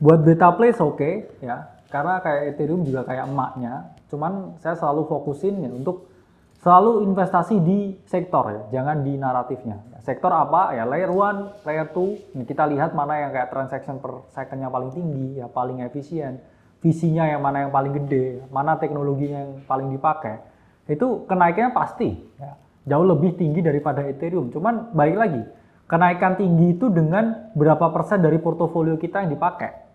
buat beta place oke okay, ya karena kayak Ethereum juga kayak emaknya cuman saya selalu fokusin ya untuk selalu investasi di sektor ya jangan di naratifnya sektor apa ya layer one layer two ini kita lihat mana yang kayak transaction per secondnya paling tinggi ya paling efisien visinya yang mana yang paling gede mana teknologinya yang paling dipakai itu kenaikannya pasti ya. jauh lebih tinggi daripada Ethereum cuman baik lagi kenaikan tinggi itu dengan berapa persen dari portofolio kita yang dipakai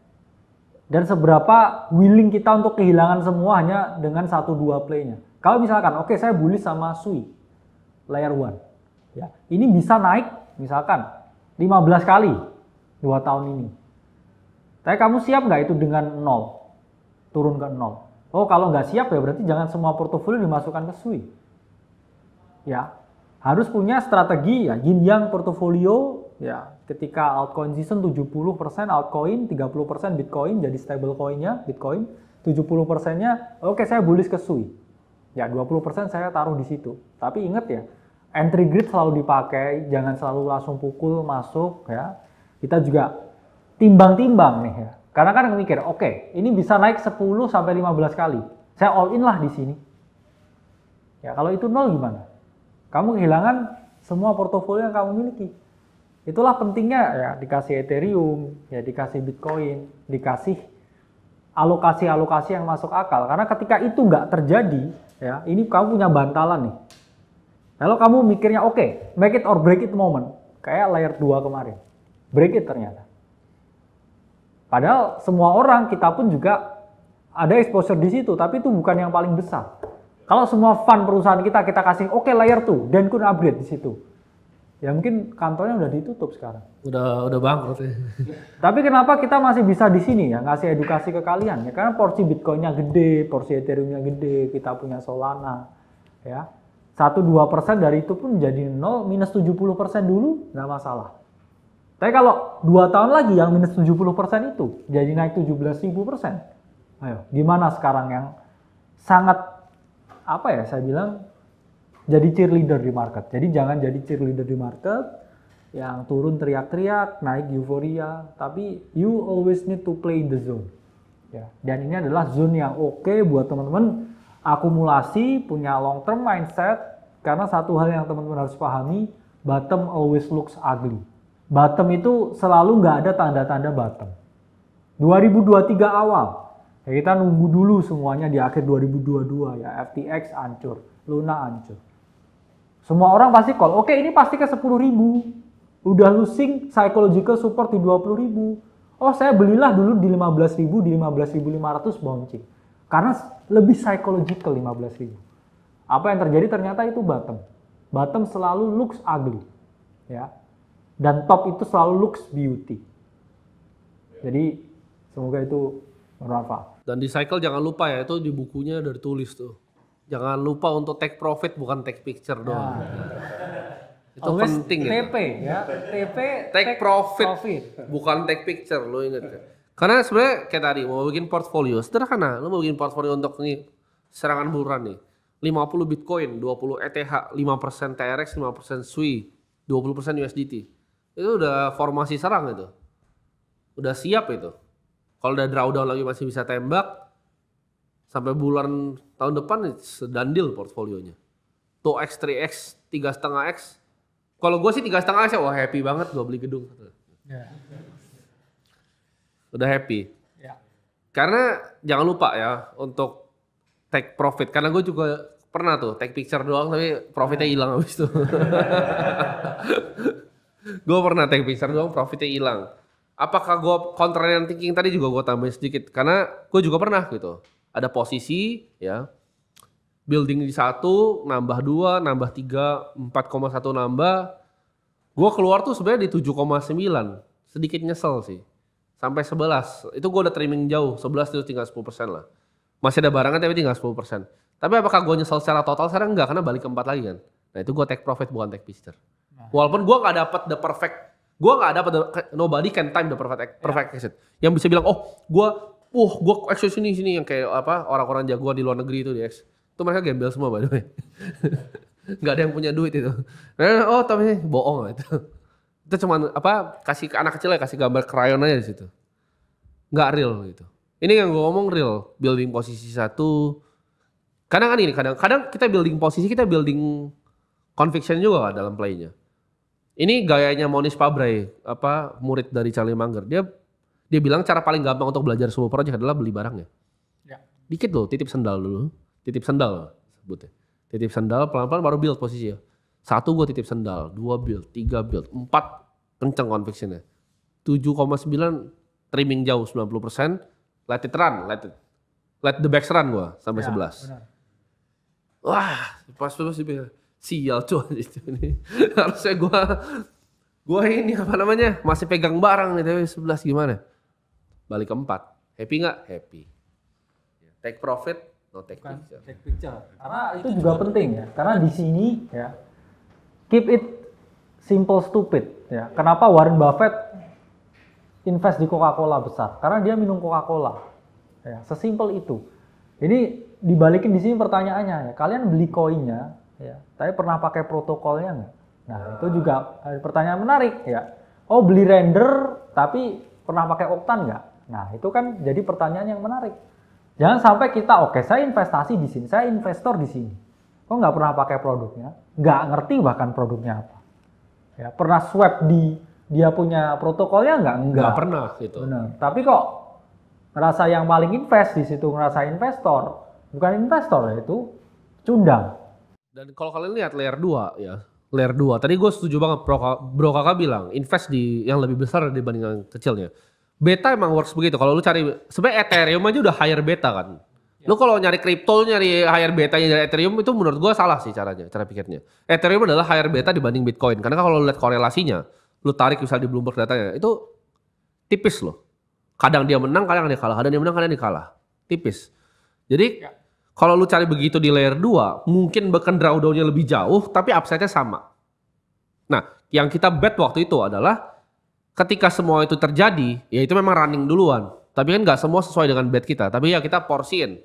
dan seberapa willing kita untuk kehilangan semua hanya dengan satu dua playnya. Kalau misalkan, oke okay, saya bullish sama Sui, layer one, ya ini bisa naik misalkan 15 kali dua tahun ini. Tapi kamu siap nggak itu dengan nol, turun ke nol? Oh kalau nggak siap ya berarti jangan semua portofolio dimasukkan ke Sui. Ya harus punya strategi ya yin yang portofolio ya ketika altcoin season 70% altcoin, 30% Bitcoin jadi stable coinnya Bitcoin, 70%-nya oke okay, saya bullish ke SUI. Ya 20% saya taruh di situ. Tapi inget ya, entry grid selalu dipakai, jangan selalu langsung pukul masuk ya. Kita juga timbang-timbang nih ya. Karena kan mikir, oke, okay, ini bisa naik 10 sampai 15 kali. Saya all in lah di sini. Ya, kalau itu nol gimana? Kamu kehilangan semua portofolio yang kamu miliki. Itulah pentingnya ya dikasih Ethereum, ya dikasih Bitcoin, dikasih alokasi-alokasi yang masuk akal. Karena ketika itu nggak terjadi, ya ini kamu punya bantalan nih. Kalau kamu mikirnya oke, okay, make it or break it moment. Kayak layer 2 kemarin. Break it ternyata. Padahal semua orang, kita pun juga ada exposure di situ, tapi itu bukan yang paling besar. Kalau semua fund perusahaan kita, kita kasih oke okay, layer 2, dan kun upgrade di situ Ya mungkin kantornya udah ditutup sekarang. Udah udah bangkrut ya. Tapi kenapa kita masih bisa di sini ya ngasih edukasi ke kalian ya? Karena porsi Bitcoinnya gede, porsi Ethereumnya gede, kita punya Solana ya. satu dua persen dari itu pun jadi nol minus tujuh puluh persen dulu nggak masalah. Tapi kalau dua tahun lagi yang minus tujuh puluh persen itu jadi naik tujuh belas ribu persen. Ayo, gimana sekarang yang sangat apa ya saya bilang jadi cheerleader di market. Jadi jangan jadi cheerleader di market yang turun teriak-teriak, naik euforia, tapi you always need to play in the zone. Ya. Dan ini adalah zone yang oke okay buat teman-teman akumulasi, punya long term mindset karena satu hal yang teman-teman harus pahami, bottom always looks ugly. Bottom itu selalu nggak ada tanda-tanda bottom. 2023 awal, ya kita nunggu dulu semuanya di akhir 2022 ya, FTX hancur, Luna hancur. Semua orang pasti call, oke ini pasti ke 10 ribu. Udah losing psychological support di 20 ribu. Oh saya belilah dulu di 15 ribu, di 15 ribu 500 bouncing. Karena lebih psychological 15 ribu. Apa yang terjadi ternyata itu bottom. Bottom selalu looks ugly. ya Dan top itu selalu looks beauty. Jadi semoga itu bermanfaat. Dan di cycle jangan lupa ya, itu di bukunya dari tulis tuh. Jangan lupa untuk take profit bukan take picture ya. doang. Nah. Itu Always penting TP ya. TP take, take profit, profit, bukan take picture lo inget ya. Karena sebenarnya kayak tadi mau bikin portfolio sederhana, lo mau bikin portfolio untuk nih serangan buruan nih. 50 Bitcoin, 20 ETH, 5% TRX, 5% SUI, 20% USDT. Itu udah formasi serang itu. Udah siap itu. Kalau udah drawdown lagi masih bisa tembak, sampai bulan tahun depan sedandil portfolionya. 2x, 3x, 3,5x. Kalau gue sih 3,5x ya wah happy banget gue beli gedung. Yeah. Udah happy. Ya. Karena jangan lupa ya untuk take profit. Karena gue juga pernah tuh take picture doang tapi profitnya hilang yeah. habis itu. gue pernah take picture doang profitnya hilang. Apakah gue contrarian thinking tadi juga gue tambahin sedikit. Karena gue juga pernah gitu ada posisi ya building di satu nambah dua nambah tiga empat koma satu nambah gue keluar tuh sebenarnya di tujuh koma sembilan. sedikit nyesel sih sampai sebelas, itu gue udah trimming jauh Sebelas itu tinggal sepuluh persen lah masih ada barangan tapi tinggal sepuluh persen tapi apakah gue nyesel secara total sekarang enggak karena balik ke empat lagi kan nah itu gue take profit bukan take picture nah. walaupun gue nggak dapat the perfect gue nggak dapat nobody can time the perfect ya. perfect yeah. exit yang bisa bilang oh gue wah gua eksis sini sini yang kayak apa orang-orang jagoan di luar negeri itu di X. Itu mereka gembel semua by the way. Gak ada yang punya duit itu. Eh, oh tapi bohong itu. Itu cuman apa kasih ke anak kecil ya kasih gambar krayon aja di situ. Gak real gitu. Ini yang gue ngomong real. Building posisi satu. Kadang kan ini kadang kadang kita building posisi kita building conviction juga kan dalam playnya. Ini gayanya Monis Pabrai, apa murid dari Charlie Munger. Dia dia bilang cara paling gampang untuk belajar sebuah project adalah beli barangnya. Ya. Dikit loh, titip sendal dulu. Titip sendal sebutnya. Titip sendal pelan-pelan baru build posisinya. Satu gue titip sendal, dua build, tiga build, empat kenceng konveksinya. 7,9 trimming jauh 90%, let it run, let it, let the backs run gue sampai ya, 11. Benar. Wah, pas pas sial cuy ini. Harusnya gue gue ini apa namanya masih pegang barang nih tapi 11 gimana? balik keempat Happy nggak? Happy. Ya. Take profit, no take Bukan, picture. Take picture. Karena nah, itu, juga, penting ya. Karena di sini ya keep it simple stupid ya. Kenapa Warren Buffett invest di Coca-Cola besar? Karena dia minum Coca-Cola. Ya, sesimpel itu. Jadi dibalikin di sini pertanyaannya ya. Kalian beli koinnya ya, tapi pernah pakai protokolnya nggak? Nah, nah, itu juga eh, pertanyaan menarik ya. Oh, beli render tapi pernah pakai oktan nggak? Nah, itu kan jadi pertanyaan yang menarik. Jangan sampai kita, oke okay, saya investasi di sini, saya investor di sini. Kok nggak pernah pakai produknya? Nggak ngerti bahkan produknya apa. Ya, pernah swab di dia punya protokolnya nggak? Nggak, nggak pernah gitu. Benar. Tapi kok ngerasa yang paling invest di situ ngerasa investor, bukan investor ya itu cundang. Dan kalau kalian lihat layer 2 ya, layer 2. Tadi gue setuju banget Bro, Bro Kakak bilang invest di yang lebih besar dibanding yang kecilnya beta emang works begitu. Kalau lu cari sebenarnya Ethereum aja udah higher beta kan. Ya. Lu kalau nyari kripto, nyari higher betanya dari Ethereum itu menurut gua salah sih caranya, cara pikirnya. Ethereum adalah higher beta dibanding Bitcoin. Karena kalau lu lihat korelasinya, lu tarik misal di Bloomberg datanya, itu tipis loh. Kadang dia menang, kadang dia kalah. Kadang dia menang, kadang dia kalah. Tipis. Jadi ya. kalau lu cari begitu di layer 2, mungkin bahkan drawdown lebih jauh, tapi upside-nya sama. Nah, yang kita bet waktu itu adalah ketika semua itu terjadi, ya itu memang running duluan. Tapi kan nggak semua sesuai dengan bet kita. Tapi ya kita porsiin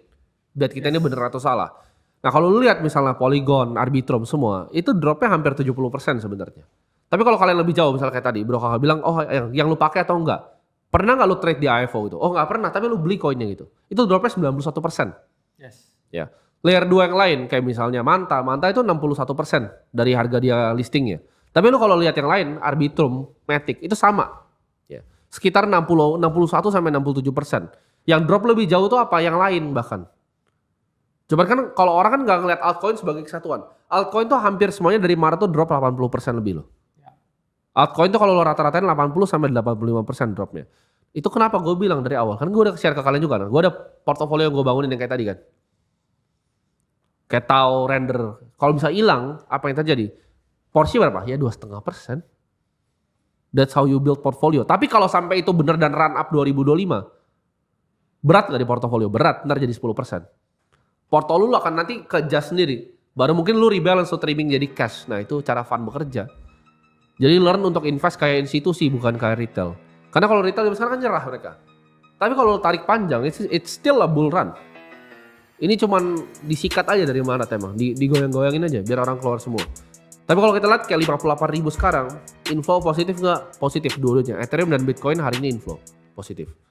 bet kita yes. ini bener atau salah. Nah kalau lu lihat misalnya Polygon, Arbitrum semua, itu dropnya hampir 70% sebenarnya. Tapi kalau kalian lebih jauh misalnya kayak tadi, Bro Kakak bilang, oh yang, yang lu pakai atau enggak? Pernah nggak lu trade di afo itu? Oh nggak pernah, tapi lu beli koinnya gitu. Itu dropnya 91%. Yes. Ya. Layer dua yang lain, kayak misalnya Manta. Manta itu 61% dari harga dia listingnya. Tapi lu kalau lihat yang lain, Arbitrum, Matic itu sama. Ya. Sekitar 60 61 sampai 67 persen. Yang drop lebih jauh tuh apa? Yang lain bahkan. Coba kan kalau orang kan nggak ngeliat altcoin sebagai kesatuan. Altcoin tuh hampir semuanya dari Maret tuh drop 80% persen lebih loh. Ya. Altcoin tuh kalau lo rata-ratain 80 sampai 85% persen dropnya. Itu kenapa gue bilang dari awal. Kan gue udah share ke kalian juga. Kan? Gue ada portofolio yang gue bangunin yang kayak tadi kan. Kayak tau render. Kalau bisa hilang, apa yang terjadi? porsi berapa? Ya dua setengah persen. That's how you build portfolio. Tapi kalau sampai itu benar dan run up 2025, berat nggak di portfolio? Berat, ntar jadi 10 persen. Portfolio lu akan nanti ke just sendiri. Baru mungkin lu rebalance atau trimming jadi cash. Nah itu cara fund bekerja. Jadi learn untuk invest kayak institusi bukan kayak retail. Karena kalau retail sekarang kan nyerah mereka. Tapi kalau lu tarik panjang, it's, it's still a bull run. Ini cuman disikat aja dari mana tema, di, digoyang-goyangin aja biar orang keluar semua. Tapi kalau kita lihat kayak 58 ribu sekarang, inflow positif nggak? Positif dulu Ethereum dan Bitcoin hari ini inflow positif.